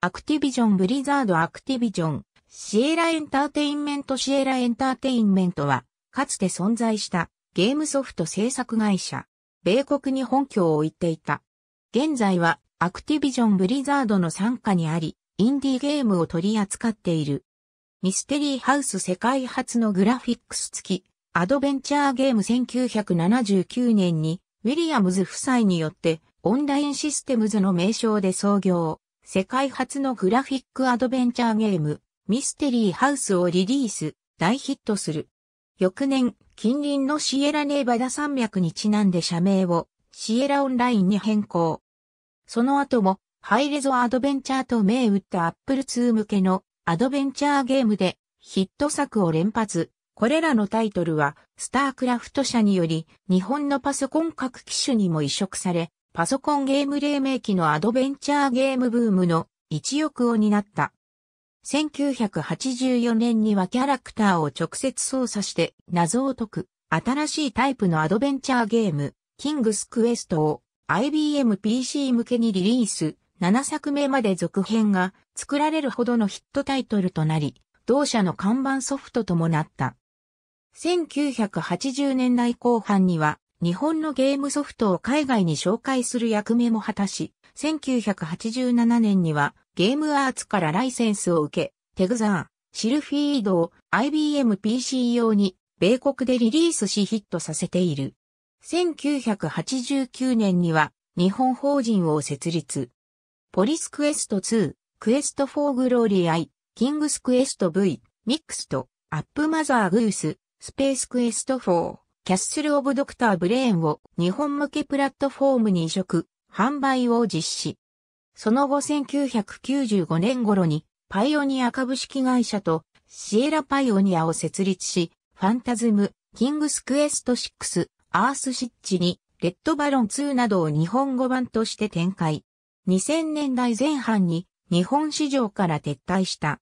アクティビジョンブリザードアクティビジョン、シエラエンターテインメントシエラエンターテインメントは、かつて存在したゲームソフト制作会社、米国に本拠を置いていた。現在はアクティビジョンブリザードの傘下にあり、インディーゲームを取り扱っている。ミステリーハウス世界初のグラフィックス付き、アドベンチャーゲーム1979年に、ウィリアムズ夫妻によって、オンラインシステムズの名称で創業。世界初のグラフィックアドベンチャーゲーム、ミステリーハウスをリリース、大ヒットする。翌年、近隣のシエラネーバダ山脈にちなんで社名をシエラオンラインに変更。その後もハイレゾアドベンチャーと銘打ったアップル2向けのアドベンチャーゲームでヒット作を連発。これらのタイトルはスタークラフト社により日本のパソコン各機種にも移植され、パソコンゲーム黎明期のアドベンチャーゲームブームの一翼を担った。1984年にはキャラクターを直接操作して謎を解く新しいタイプのアドベンチャーゲーム、キングスクエストを IBM PC 向けにリリース、7作目まで続編が作られるほどのヒットタイトルとなり、同社の看板ソフトともなった。1980年代後半には日本のゲームソフトを海外に紹介する役目も果たし、1987年にはゲームアーツからライセンスを受け、テグザー、シルフィードを IBM PC 用に米国でリリースしヒットさせている。1989年には日本法人を設立。ポリスクエスト2、クエスト4グローリーアイ、キングスクエスト V、ミックスと、アップマザーグース、スペースクエスト4、キャッスル・オブ・ドクター・ブレーンを日本向けプラットフォームに移植、販売を実施。その後1995年頃にパイオニア株式会社とシエラパイオニアを設立し、ファンタズム、キングスクエスト6、アースシッチに、レッドバロン2などを日本語版として展開。2000年代前半に日本市場から撤退した。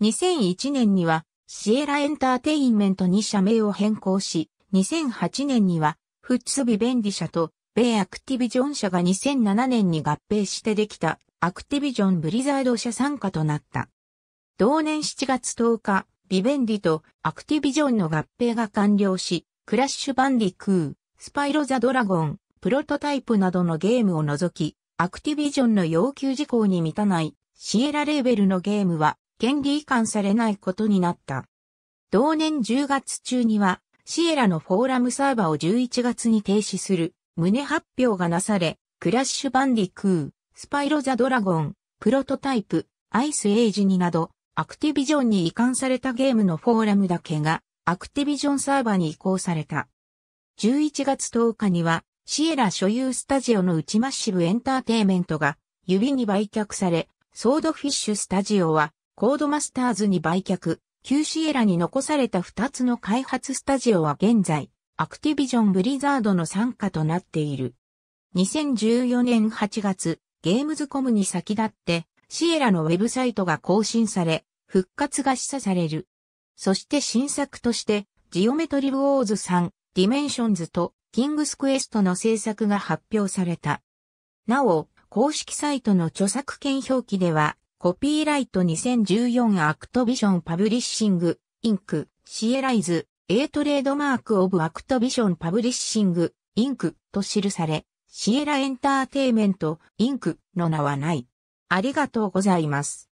2001年にはシエラエンターテインメントに社名を変更し、2008年には、フッツビベンディ社と、米アクティビジョン社が2007年に合併してできた、アクティビジョンブリザード社傘下となった。同年7月10日、ビベンディとアクティビジョンの合併が完了し、クラッシュバンディクー、スパイロザドラゴン、プロトタイプなどのゲームを除き、アクティビジョンの要求事項に満たないシエラレーベルのゲームは権利移管されないことになった。同年10月中にはシエラのフォーラムサーバを11月に停止する、旨発表がなされ、クラッシュバンディクー、スパイロザドラゴン、プロトタイプ、アイスエイジになど、アクティビジョンに移管されたゲームのフォーラムだけが、アクティビジョンサーバに移行された。11月10日には、シエラ所有スタジオの内マッシブエンターテイメントが、指に売却され、ソードフィッシュスタジオは、コードマスターズに売却、旧シエラに残された2つの開発スタジオは現在、アクティビジョンブリザードの参加となっている。2014年8月、ゲームズコムに先立って、シエラのウェブサイトが更新され、復活が示唆される。そして新作として、ジオメトリブ・オーズ3、ディメンションズと、キングスクエストの制作が発表された。なお、公式サイトの著作権表記では、コピーライト2014アクトビションパブリッシング、インク、シエライズ、A トレードマークオブアクトビションパブリッシング、インクと記され、シエラエンターテイメント、インクの名はない。ありがとうございます。